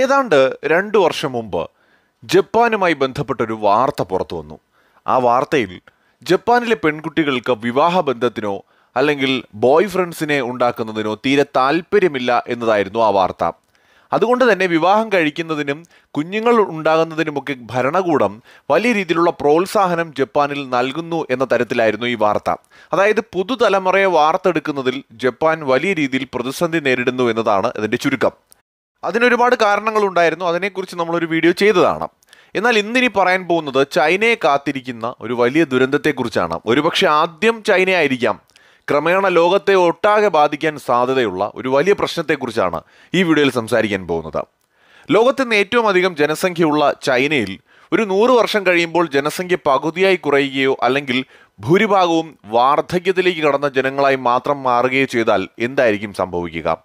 ഏതാണ്ട് രണ്ടു വർഷം മുമ്പ് ജപ്പാനുമായി ബന്ധപ്പെട്ടൊരു വാർത്ത പുറത്തു വന്നു ആ വാർത്തയിൽ ജപ്പാനിലെ പെൺകുട്ടികൾക്ക് വിവാഹബന്ധത്തിനോ അല്ലെങ്കിൽ ബോയ് ഫ്രണ്ട്സിനെ ഉണ്ടാക്കുന്നതിനോ തീരെ താല്പര്യമില്ല എന്നതായിരുന്നു ആ വാർത്ത അതുകൊണ്ട് തന്നെ വിവാഹം കഴിക്കുന്നതിനും കുഞ്ഞുങ്ങൾ ഉണ്ടാകുന്നതിനുമൊക്കെ ഭരണകൂടം വലിയ രീതിയിലുള്ള പ്രോത്സാഹനം ജപ്പാനിൽ നൽകുന്നു എന്ന തരത്തിലായിരുന്നു ഈ വാർത്ത അതായത് പുതുതലമുറയെ വാർത്തെടുക്കുന്നതിൽ ജപ്പാൻ വലിയ രീതിയിൽ പ്രതിസന്ധി നേരിടുന്നു എന്നതാണ് ഇതിൻ്റെ ചുരുക്കം അതിനൊരുപാട് കാരണങ്ങളുണ്ടായിരുന്നു അതിനെക്കുറിച്ച് നമ്മളൊരു വീഡിയോ ചെയ്തതാണ് എന്നാൽ ഇന്നിനി പറയാൻ പോകുന്നത് ചൈനയെ കാത്തിരിക്കുന്ന ഒരു വലിയ ദുരന്തത്തെക്കുറിച്ചാണ് ഒരുപക്ഷെ ആദ്യം ചൈനയായിരിക്കാം ക്രമേണ ലോകത്തെ ഒട്ടാകെ ബാധിക്കാൻ സാധ്യതയുള്ള ഒരു വലിയ പ്രശ്നത്തെക്കുറിച്ചാണ് ഈ വീഡിയോയിൽ സംസാരിക്കാൻ പോകുന്നത് നിന്ന് ഏറ്റവും അധികം ജനസംഖ്യയുള്ള ചൈനയിൽ ഒരു നൂറ് വർഷം കഴിയുമ്പോൾ ജനസംഖ്യ പകുതിയായി കുറയുകയോ അല്ലെങ്കിൽ ഭൂരിഭാഗവും വാർദ്ധക്യത്തിലേക്ക് കടന്ന ജനങ്ങളായി മാത്രം മാറുകയോ ചെയ്താൽ എന്തായിരിക്കും സംഭവിക്കുക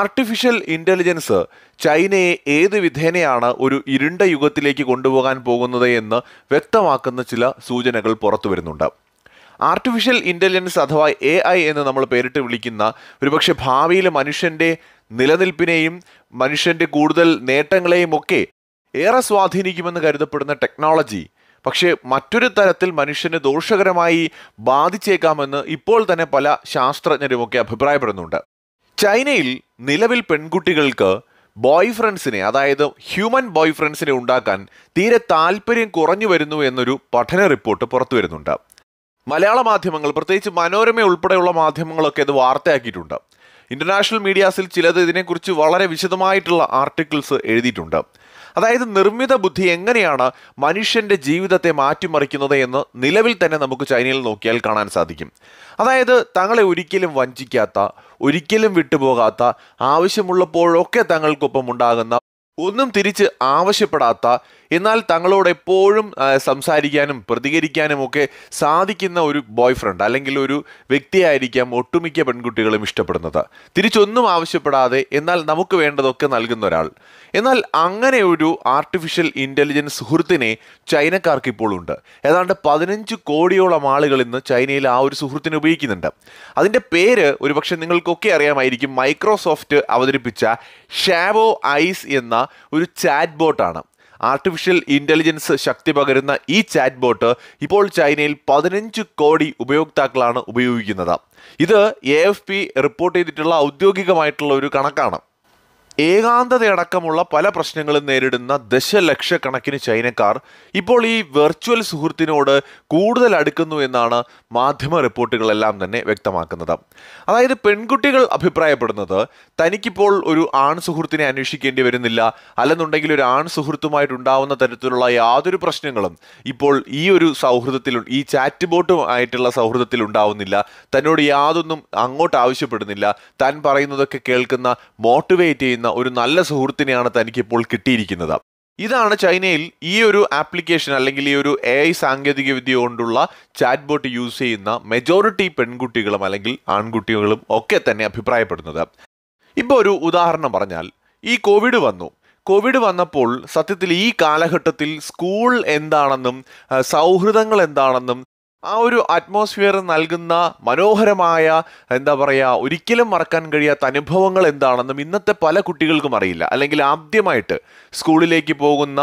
ആർട്ടിഫിഷ്യൽ ഇൻ്റലിജൻസ് ചൈനയെ ഏത് വിധേനയാണ് ഒരു ഇരുണ്ട യുഗത്തിലേക്ക് കൊണ്ടുപോകാൻ പോകുന്നത് എന്ന് വ്യക്തമാക്കുന്ന ചില സൂചനകൾ പുറത്തു വരുന്നുണ്ട് ആർട്ടിഫിഷ്യൽ ഇൻ്റലിജൻസ് അഥവാ എ ഐ എന്ന് നമ്മൾ പേരിട്ട് വിളിക്കുന്ന ഒരുപക്ഷെ ഭാവിയിൽ മനുഷ്യൻ്റെ നിലനിൽപ്പിനെയും മനുഷ്യൻ്റെ കൂടുതൽ നേട്ടങ്ങളെയും ഒക്കെ ഏറെ സ്വാധീനിക്കുമെന്ന് കരുതപ്പെടുന്ന ടെക്നോളജി പക്ഷേ മറ്റൊരു തരത്തിൽ മനുഷ്യനെ ദോഷകരമായി ബാധിച്ചേക്കാമെന്ന് ഇപ്പോൾ തന്നെ പല ശാസ്ത്രജ്ഞരുമൊക്കെ അഭിപ്രായപ്പെടുന്നുണ്ട് ചൈനയിൽ നിലവിൽ പെൺകുട്ടികൾക്ക് ബോയ് ഫ്രണ്ട്സിനെ അതായത് ഹ്യൂമൻ ബോയ് ഫ്രണ്ട്സിനെ ഉണ്ടാക്കാൻ തീരെ താല്പര്യം കുറഞ്ഞു വരുന്നു എന്നൊരു പഠന റിപ്പോർട്ട് പുറത്തു വരുന്നുണ്ട് മലയാള മാധ്യമങ്ങൾ പ്രത്യേകിച്ച് മനോരമ ഉൾപ്പെടെയുള്ള മാധ്യമങ്ങളൊക്കെ ഇത് വാർത്തയാക്കിയിട്ടുണ്ട് ഇന്റർനാഷണൽ മീഡിയാസിൽ ചിലത് ഇതിനെക്കുറിച്ച് വളരെ വിശദമായിട്ടുള്ള ആർട്ടിക്കിൾസ് എഴുതിയിട്ടുണ്ട് അതായത് നിർമ്മിത ബുദ്ധി എങ്ങനെയാണ് മനുഷ്യൻ്റെ ജീവിതത്തെ മാറ്റിമറിക്കുന്നത് എന്ന് നിലവിൽ തന്നെ നമുക്ക് ചൈനയിൽ നോക്കിയാൽ കാണാൻ സാധിക്കും അതായത് തങ്ങളെ ഒരിക്കലും വഞ്ചിക്കാത്ത ഒരിക്കലും വിട്ടുപോകാത്ത ആവശ്യമുള്ളപ്പോഴൊക്കെ തങ്ങൾക്കൊപ്പം ഉണ്ടാകുന്ന ഒന്നും തിരിച്ച് ആവശ്യപ്പെടാത്ത എന്നാൽ തങ്ങളോട് എപ്പോഴും സംസാരിക്കാനും പ്രതികരിക്കാനും ഒക്കെ സാധിക്കുന്ന ഒരു ബോയ് ഫ്രണ്ട് അല്ലെങ്കിൽ ഒരു വ്യക്തിയായിരിക്കാം ഒട്ടുമിക്ക പെൺകുട്ടികളും ഇഷ്ടപ്പെടുന്നത് തിരിച്ചൊന്നും ആവശ്യപ്പെടാതെ എന്നാൽ നമുക്ക് വേണ്ടതൊക്കെ നൽകുന്ന ഒരാൾ എന്നാൽ അങ്ങനെ ഒരു ആർട്ടിഫിഷ്യൽ ഇൻ്റലിജൻസ് സുഹൃത്തിനെ ചൈനക്കാർക്ക് ഇപ്പോൾ ഉണ്ട് ഏതാണ്ട് പതിനഞ്ച് കോടിയോളം ആളുകൾ ഇന്ന് ചൈനയിൽ ആ ഒരു സുഹൃത്തിനെ ഉപയോഗിക്കുന്നുണ്ട് അതിൻ്റെ പേര് ഒരുപക്ഷെ നിങ്ങൾക്കൊക്കെ അറിയാമായിരിക്കും മൈക്രോസോഫ്റ്റ് അവതരിപ്പിച്ച ഷാവോ ഐസ് എന്ന ഒരു ചാറ്റ് ബോട്ടാണ് ആർട്ടിഫിഷ്യൽ ഇൻ്റലിജൻസ് ശക്തി പകരുന്ന ഈ ചാറ്റ് ബോട്ട് ഇപ്പോൾ ചൈനയിൽ പതിനഞ്ച് കോടി ഉപയോക്താക്കളാണ് ഉപയോഗിക്കുന്നത് ഇത് എ റിപ്പോർട്ട് ചെയ്തിട്ടുള്ള ഔദ്യോഗികമായിട്ടുള്ള ഒരു കണക്കാണ് ഏകാന്തതയടക്കമുള്ള പല പ്രശ്നങ്ങളും നേരിടുന്ന ദശലക്ഷക്കണക്കിന് ചൈനക്കാർ ഇപ്പോൾ ഈ വെർച്വൽ സുഹൃത്തിനോട് കൂടുതൽ അടുക്കുന്നു എന്നാണ് മാധ്യമ റിപ്പോർട്ടുകളെല്ലാം തന്നെ വ്യക്തമാക്കുന്നത് അതായത് പെൺകുട്ടികൾ അഭിപ്രായപ്പെടുന്നത് തനിക്കിപ്പോൾ ഒരു ആൺ സുഹൃത്തിനെ അന്വേഷിക്കേണ്ടി വരുന്നില്ല അല്ലെന്നുണ്ടെങ്കിൽ ഒരു ആൺ സുഹൃത്തുമായിട്ടുണ്ടാവുന്ന തരത്തിലുള്ള യാതൊരു പ്രശ്നങ്ങളും ഇപ്പോൾ ഈ ഒരു സൗഹൃദത്തിൽ ഈ ചാറ്റ് ബോട്ടുമായിട്ടുള്ള സൗഹൃദത്തിൽ ഉണ്ടാവുന്നില്ല തന്നോട് യാതൊന്നും അങ്ങോട്ട് ആവശ്യപ്പെടുന്നില്ല താൻ പറയുന്നതൊക്കെ കേൾക്കുന്ന മോട്ടിവേറ്റ് ചെയ്യുന്ന ചെയ്യുന്ന ഒരു നല്ല സുഹൃത്തിനെയാണ് തനിക്കിപ്പോൾ കിട്ടിയിരിക്കുന്നത് ഇതാണ് ചൈനയിൽ ഈ ഒരു ആപ്ലിക്കേഷൻ അല്ലെങ്കിൽ ഈ ഒരു എ ഐ സാങ്കേതികവിദ്യ കൊണ്ടുള്ള ചാറ്റ് ബോട്ട് യൂസ് ചെയ്യുന്ന മെജോറിറ്റി പെൺകുട്ടികളും അല്ലെങ്കിൽ ആൺകുട്ടികളും ഒക്കെ തന്നെ അഭിപ്രായപ്പെടുന്നത് ഇപ്പോൾ ഒരു ഉദാഹരണം പറഞ്ഞാൽ ഈ കോവിഡ് വന്നു കോവിഡ് വന്നപ്പോൾ സത്യത്തിൽ ഈ കാലഘട്ടത്തിൽ സ്കൂൾ എന്താണെന്നും സൗഹൃദങ്ങൾ എന്താണെന്നും ആ ഒരു അറ്റ്മോസ്ഫിയർ നൽകുന്ന മനോഹരമായ എന്താ പറയുക ഒരിക്കലും മറക്കാൻ കഴിയാത്ത അനുഭവങ്ങൾ എന്താണെന്നും ഇന്നത്തെ പല കുട്ടികൾക്കും അറിയില്ല അല്ലെങ്കിൽ ആദ്യമായിട്ട് സ്കൂളിലേക്ക് പോകുന്ന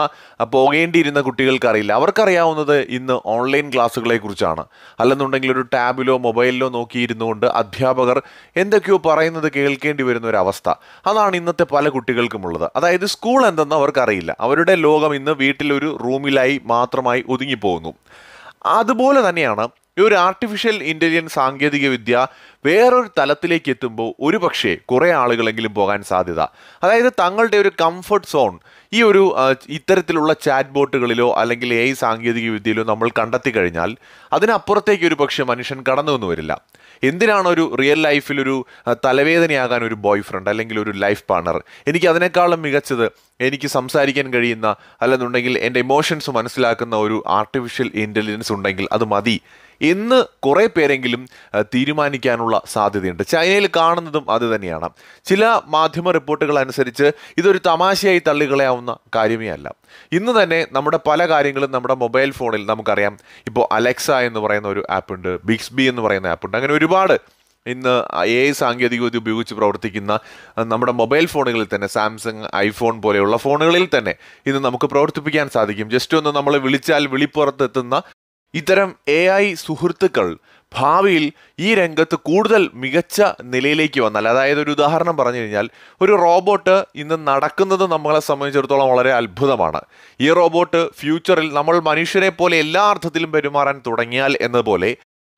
പോകേണ്ടിയിരുന്ന കുട്ടികൾക്ക് അറിയില്ല അവർക്കറിയാവുന്നത് ഇന്ന് ഓൺലൈൻ ക്ലാസ്സുകളെ കുറിച്ചാണ് അല്ലെന്നുണ്ടെങ്കിൽ ഒരു ടാബിലോ മൊബൈലിലോ കൊണ്ട് അധ്യാപകർ എന്തൊക്കെയോ പറയുന്നത് കേൾക്കേണ്ടി വരുന്ന ഒരു അവസ്ഥ അതാണ് ഇന്നത്തെ പല കുട്ടികൾക്കുമുള്ളത് അതായത് സ്കൂൾ എന്തെന്ന് അവർക്കറിയില്ല അവരുടെ ലോകം ഇന്ന് വീട്ടിലൊരു റൂമിലായി മാത്രമായി ഒതുങ്ങിപ്പോകുന്നു അതുപോലെ തന്നെയാണ് ഈ ഒരു ആർട്ടിഫിഷ്യൽ ഇൻ്റലിജൻസ് സാങ്കേതികവിദ്യ വേറൊരു തലത്തിലേക്ക് എത്തുമ്പോൾ ഒരു പക്ഷേ കുറേ ആളുകളെങ്കിലും പോകാൻ സാധ്യത അതായത് തങ്ങളുടെ ഒരു കംഫർട്ട് സോൺ ഈ ഒരു ഇത്തരത്തിലുള്ള ചാറ്റ് ബോട്ടുകളിലോ അല്ലെങ്കിൽ എ ഐ സാങ്കേതിക വിദ്യയിലോ നമ്മൾ കണ്ടെത്തി കഴിഞ്ഞാൽ അതിനപ്പുറത്തേക്ക് ഒരു പക്ഷേ മനുഷ്യൻ കടന്നു വന്നു വരില്ല എന്തിനാണ് ഒരു റിയൽ ലൈഫിലൊരു തലവേദനയാകാൻ ഒരു ബോയ് ഫ്രണ്ട് അല്ലെങ്കിൽ ഒരു ലൈഫ് പാർട്ണർ എനിക്ക് അതിനേക്കാളും മികച്ചത് എനിക്ക് സംസാരിക്കാൻ കഴിയുന്ന അല്ലെന്നുണ്ടെങ്കിൽ എൻ്റെ ഇമോഷൻസ് മനസ്സിലാക്കുന്ന ഒരു ആർട്ടിഫിഷ്യൽ ഇൻ്റലിജൻസ് ഉണ്ടെങ്കിൽ അത് മതി എന്ന് കുറേ പേരെങ്കിലും തീരുമാനിക്കാനുള്ള വരാനുള്ള സാധ്യതയുണ്ട് ചൈനയിൽ കാണുന്നതും അത് തന്നെയാണ് ചില മാധ്യമ റിപ്പോർട്ടുകൾ അനുസരിച്ച് ഇതൊരു തമാശയായി തള്ളികളയാവുന്ന കാര്യമേ അല്ല ഇന്ന് തന്നെ നമ്മുടെ പല കാര്യങ്ങളും നമ്മുടെ മൊബൈൽ ഫോണിൽ നമുക്കറിയാം ഇപ്പോൾ അലക്സ എന്ന് പറയുന്ന ഒരു ആപ്പുണ്ട് ബിക്സ്ബി എന്ന് പറയുന്ന ആപ്പുണ്ട് അങ്ങനെ ഒരുപാട് ഇന്ന് എ ഐ സാങ്കേതികവിദ്യ ഉപയോഗിച്ച് പ്രവർത്തിക്കുന്ന നമ്മുടെ മൊബൈൽ ഫോണുകളിൽ തന്നെ സാംസങ് ഐഫോൺ പോലെയുള്ള ഫോണുകളിൽ തന്നെ ഇന്ന് നമുക്ക് പ്രവർത്തിപ്പിക്കാൻ സാധിക്കും ജസ്റ്റ് ഒന്ന് നമ്മൾ വിളിച്ചാൽ വിളിപ്പുറത്തെത്തുന്ന ഇത്തരം എ ഐ സുഹൃത്തുക്കൾ ഭാവിയിൽ ഈ രംഗത്ത് കൂടുതൽ മികച്ച നിലയിലേക്ക് വന്നാൽ അതായത് ഒരു ഉദാഹരണം പറഞ്ഞു കഴിഞ്ഞാൽ ഒരു റോബോട്ട് ഇന്ന് നടക്കുന്നത് നമ്മളെ സംബന്ധിച്ചിടത്തോളം വളരെ അത്ഭുതമാണ് ഈ റോബോട്ട് ഫ്യൂച്ചറിൽ നമ്മൾ മനുഷ്യരെ പോലെ എല്ലാ അർത്ഥത്തിലും പെരുമാറാൻ തുടങ്ങിയാൽ എന്നതുപോലെ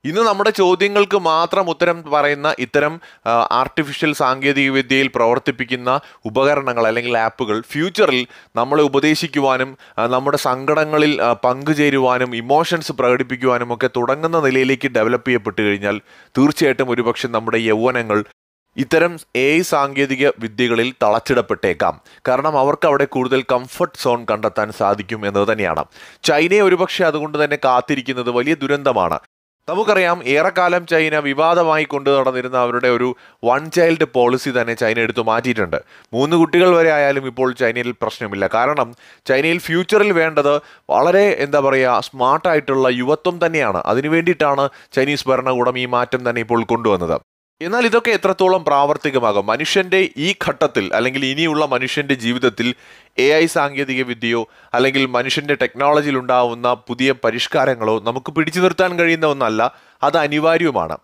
ഇന്ന് നമ്മുടെ ചോദ്യങ്ങൾക്ക് മാത്രം ഉത്തരം പറയുന്ന ഇത്തരം ആർട്ടിഫിഷ്യൽ സാങ്കേതിക വിദ്യയിൽ പ്രവർത്തിപ്പിക്കുന്ന ഉപകരണങ്ങൾ അല്ലെങ്കിൽ ആപ്പുകൾ ഫ്യൂച്ചറിൽ നമ്മളെ ഉപദേശിക്കുവാനും നമ്മുടെ സങ്കടങ്ങളിൽ പങ്കുചേരുവാനും ഇമോഷൻസ് പ്രകടിപ്പിക്കുവാനും ഒക്കെ തുടങ്ങുന്ന നിലയിലേക്ക് ഡെവലപ്പ് ചെയ്യപ്പെട്ട് കഴിഞ്ഞാൽ തീർച്ചയായിട്ടും ഒരുപക്ഷെ നമ്മുടെ യൗവനങ്ങൾ ഇത്തരം എ സാങ്കേതിക വിദ്യകളിൽ തളച്ചിടപ്പെട്ടേക്കാം കാരണം അവർക്ക് അവിടെ കൂടുതൽ കംഫർട്ട് സോൺ കണ്ടെത്താൻ സാധിക്കും എന്നത് തന്നെയാണ് ചൈനയെ ഒരുപക്ഷെ അതുകൊണ്ട് തന്നെ കാത്തിരിക്കുന്നത് വലിയ ദുരന്തമാണ് നമുക്കറിയാം ഏറെക്കാലം ചൈന വിവാദമായി കൊണ്ടു നടന്നിരുന്ന അവരുടെ ഒരു വൺ ചൈൽഡ് പോളിസി തന്നെ ചൈന എടുത്തു മാറ്റിയിട്ടുണ്ട് മൂന്ന് കുട്ടികൾ വരെ ആയാലും ഇപ്പോൾ ചൈനയിൽ പ്രശ്നമില്ല കാരണം ചൈനയിൽ ഫ്യൂച്ചറിൽ വേണ്ടത് വളരെ എന്താ പറയുക സ്മാർട്ടായിട്ടുള്ള യുവത്വം തന്നെയാണ് അതിനു വേണ്ടിയിട്ടാണ് ചൈനീസ് ഭരണകൂടം ഈ മാറ്റം തന്നെ ഇപ്പോൾ കൊണ്ടുവന്നത് എന്നാൽ ഇതൊക്കെ എത്രത്തോളം പ്രാവർത്തികമാകും മനുഷ്യൻ്റെ ഈ ഘട്ടത്തിൽ അല്ലെങ്കിൽ ഇനിയുള്ള മനുഷ്യൻ്റെ ജീവിതത്തിൽ എ ഐ സാങ്കേതിക വിദ്യയോ അല്ലെങ്കിൽ മനുഷ്യൻ്റെ ടെക്നോളജിയിൽ ഉണ്ടാവുന്ന പുതിയ പരിഷ്കാരങ്ങളോ നമുക്ക് പിടിച്ചു നിർത്താൻ കഴിയുന്ന ഒന്നല്ല അത് അനിവാര്യവുമാണ്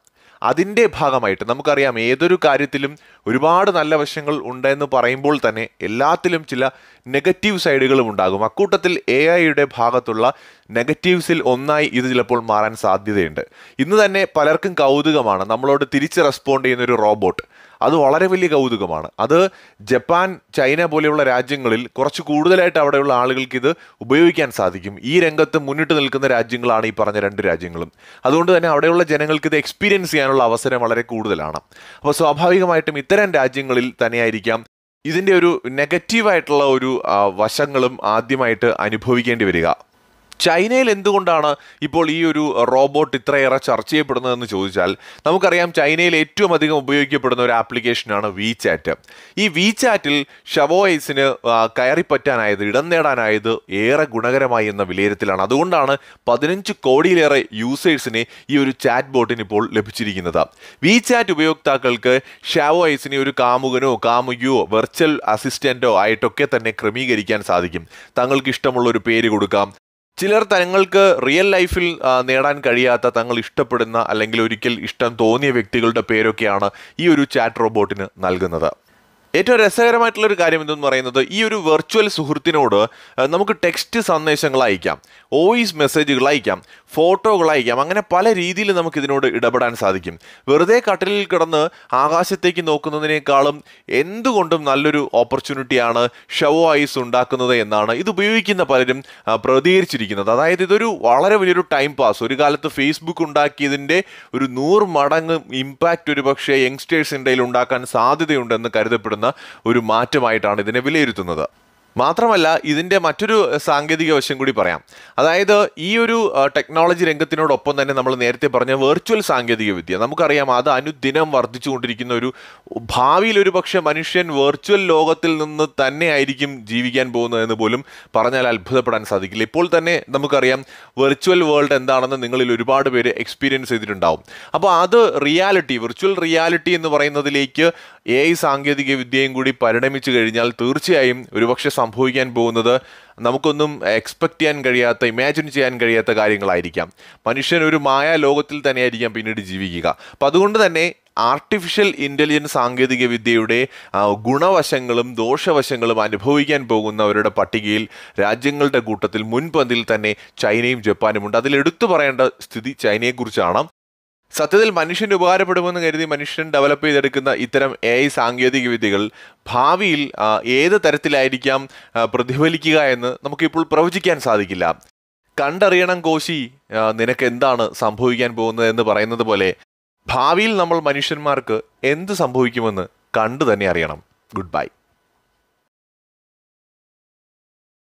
അതിൻ്റെ ഭാഗമായിട്ട് നമുക്കറിയാം ഏതൊരു കാര്യത്തിലും ഒരുപാട് നല്ല വശങ്ങൾ ഉണ്ടെന്ന് പറയുമ്പോൾ തന്നെ എല്ലാത്തിലും ചില നെഗറ്റീവ് സൈഡുകളും ഉണ്ടാകും അക്കൂട്ടത്തിൽ എ ഐയുടെ ഭാഗത്തുള്ള നെഗറ്റീവ്സിൽ ഒന്നായി ഇത് ചിലപ്പോൾ മാറാൻ സാധ്യതയുണ്ട് ഇന്ന് തന്നെ പലർക്കും കൗതുകമാണ് നമ്മളോട് തിരിച്ച് റെസ്പോണ്ട് ചെയ്യുന്ന ഒരു റോബോട്ട് അത് വളരെ വലിയ കൗതുകമാണ് അത് ജപ്പാൻ ചൈന പോലെയുള്ള രാജ്യങ്ങളിൽ കുറച്ച് കൂടുതലായിട്ട് അവിടെയുള്ള ആളുകൾക്ക് ഇത് ഉപയോഗിക്കാൻ സാധിക്കും ഈ രംഗത്ത് മുന്നിട്ട് നിൽക്കുന്ന രാജ്യങ്ങളാണ് ഈ പറഞ്ഞ രണ്ട് രാജ്യങ്ങളും അതുകൊണ്ട് തന്നെ അവിടെയുള്ള ജനങ്ങൾക്ക് ഇത് എക്സ്പീരിയൻസ് ചെയ്യാനുള്ള അവസരം വളരെ കൂടുതലാണ് അപ്പോൾ സ്വാഭാവികമായിട്ടും ഇത്തരം രാജ്യങ്ങളിൽ തന്നെയായിരിക്കാം ഇതിൻ്റെ ഒരു നെഗറ്റീവായിട്ടുള്ള ഒരു വശങ്ങളും ആദ്യമായിട്ട് അനുഭവിക്കേണ്ടി വരിക ചൈനയിൽ എന്തുകൊണ്ടാണ് ഇപ്പോൾ ഈ ഒരു റോബോട്ട് ഇത്രയേറെ ചർച്ച ചെയ്യപ്പെടുന്നതെന്ന് ചോദിച്ചാൽ നമുക്കറിയാം ചൈനയിൽ ഏറ്റവും അധികം ഉപയോഗിക്കപ്പെടുന്ന ഒരു ആപ്ലിക്കേഷനാണ് വി ചാറ്റ് ഈ വി ചാറ്റിൽ ഷവോയ്സിന് കയറിപ്പറ്റാനായത് ഇടം നേടാനായത് ഏറെ ഗുണകരമായി എന്ന വിലയിരുത്തലാണ് അതുകൊണ്ടാണ് പതിനഞ്ച് കോടിയിലേറെ യൂസേഴ്സിനെ ഈ ഒരു ചാറ്റ് ബോട്ടിന് ഇപ്പോൾ ലഭിച്ചിരിക്കുന്നത് വി ചാറ്റ് ഉപയോക്താക്കൾക്ക് ഷാവോയ്സിനെ ഒരു കാമുകനോ കാമുകിയോ വെർച്വൽ അസിസ്റ്റൻറ്റോ ആയിട്ടൊക്കെ തന്നെ ക്രമീകരിക്കാൻ സാധിക്കും തങ്ങൾക്ക് ഇഷ്ടമുള്ള ഒരു പേര് കൊടുക്കാം ചിലർ തങ്ങൾക്ക് റിയൽ ലൈഫിൽ നേടാൻ കഴിയാത്ത തങ്ങൾ ഇഷ്ടപ്പെടുന്ന അല്ലെങ്കിൽ ഒരിക്കൽ ഇഷ്ടം തോന്നിയ വ്യക്തികളുടെ പേരൊക്കെയാണ് ഈ ഒരു ചാറ്റ് റോബോട്ടിന് നൽകുന്നത് ഏറ്റവും രസകരമായിട്ടുള്ള ഒരു കാര്യം എന്തെന്ന് പറയുന്നത് ഈ ഒരു വെർച്വൽ സുഹൃത്തിനോട് നമുക്ക് ടെക്സ്റ്റ് സന്ദേശങ്ങൾ അയക്കാം വോയിസ് മെസ്സേജുകൾ അയക്കാം ഫോട്ടോകൾ അയക്കാം അങ്ങനെ പല രീതിയിൽ നമുക്ക് ഇതിനോട് ഇടപെടാൻ സാധിക്കും വെറുതെ കട്ടിലിൽ കിടന്ന് ആകാശത്തേക്ക് നോക്കുന്നതിനേക്കാളും എന്തുകൊണ്ടും നല്ലൊരു ഓപ്പർച്യൂണിറ്റിയാണ് ഷവോ ഐസ് ഉണ്ടാക്കുന്നത് എന്നാണ് ഇത് ഉപയോഗിക്കുന്ന പലരും പ്രതികരിച്ചിരിക്കുന്നത് അതായത് ഇതൊരു വളരെ വലിയൊരു ടൈം പാസ് ഒരു കാലത്ത് ഫേസ്ബുക്ക് ഉണ്ടാക്കിയതിൻ്റെ ഒരു നൂറ് മടങ്ങ് ഇമ്പാക്റ്റ് ഒരു പക്ഷേ യങ്സ്റ്റേഴ്സിൻ്റെ ഉണ്ടാക്കാൻ സാധ്യതയുണ്ടെന്ന് കരുതപ്പെടുന്ന ഒരു മാറ്റമായിട്ടാണ് ഇതിനെ വിലയിരുത്തുന്നത് മാത്രമല്ല ഇതിൻ്റെ മറ്റൊരു സാങ്കേതിക വശം കൂടി പറയാം അതായത് ഈ ഒരു ടെക്നോളജി രംഗത്തിനോടൊപ്പം തന്നെ നമ്മൾ നേരത്തെ പറഞ്ഞ വെർച്വൽ സാങ്കേതിക വിദ്യ നമുക്കറിയാം അത് അനുദിനം വർദ്ധിച്ചുകൊണ്ടിരിക്കുന്ന ഒരു ഭാവിയിൽ ഒരു പക്ഷേ മനുഷ്യൻ വെർച്വൽ ലോകത്തിൽ നിന്ന് തന്നെ ആയിരിക്കും ജീവിക്കാൻ പോകുന്നതെന്ന് പോലും പറഞ്ഞാൽ അത്ഭുതപ്പെടാൻ സാധിക്കില്ല ഇപ്പോൾ തന്നെ നമുക്കറിയാം വെർച്വൽ വേൾഡ് എന്താണെന്ന് നിങ്ങളിൽ ഒരുപാട് പേര് എക്സ്പീരിയൻസ് ചെയ്തിട്ടുണ്ടാവും അപ്പോൾ അത് റിയാലിറ്റി വെർച്വൽ റിയാലിറ്റി എന്ന് പറയുന്നതിലേക്ക് എ ഐ സാങ്കേതിക വിദ്യയും കൂടി പരിണമിച്ചു കഴിഞ്ഞാൽ തീർച്ചയായും ഒരുപക്ഷെ സംഭവിക്കാൻ പോകുന്നത് നമുക്കൊന്നും എക്സ്പെക്ട് ചെയ്യാൻ കഴിയാത്ത ഇമാജിൻ ചെയ്യാൻ കഴിയാത്ത കാര്യങ്ങളായിരിക്കാം മനുഷ്യൻ ഒരു മായ ലോകത്തിൽ തന്നെയായിരിക്കാം പിന്നീട് ജീവിക്കുക അപ്പം അതുകൊണ്ട് തന്നെ ആർട്ടിഫിഷ്യൽ ഇൻ്റലിജൻസ് സാങ്കേതിക വിദ്യയുടെ ഗുണവശങ്ങളും ദോഷവശങ്ങളും അനുഭവിക്കാൻ പോകുന്നവരുടെ പട്ടികയിൽ രാജ്യങ്ങളുടെ കൂട്ടത്തിൽ മുൻപന്തിയിൽ തന്നെ ചൈനയും ജപ്പാനും ഉണ്ട് അതിൽ എടുത്തു പറയേണ്ട സ്ഥിതി ചൈനയെക്കുറിച്ചാണ് സത്യത്തിൽ മനുഷ്യന് ഉപകാരപ്പെടുമെന്ന് കരുതി മനുഷ്യൻ ഡെവലപ്പ് ചെയ്തെടുക്കുന്ന ഇത്തരം എ ഐ സാങ്കേതിക വിദ്യകൾ ഭാവിയിൽ ഏത് തരത്തിലായിരിക്കാം പ്രതിഫലിക്കുക എന്ന് നമുക്കിപ്പോൾ പ്രവചിക്കാൻ സാധിക്കില്ല കണ്ടറിയണം കോശി നിനക്ക് എന്താണ് സംഭവിക്കാൻ പോകുന്നത് എന്ന് പറയുന്നത് പോലെ ഭാവിയിൽ നമ്മൾ മനുഷ്യന്മാർക്ക് എന്ത് സംഭവിക്കുമെന്ന് കണ്ടു തന്നെ അറിയണം ഗുഡ് ബൈ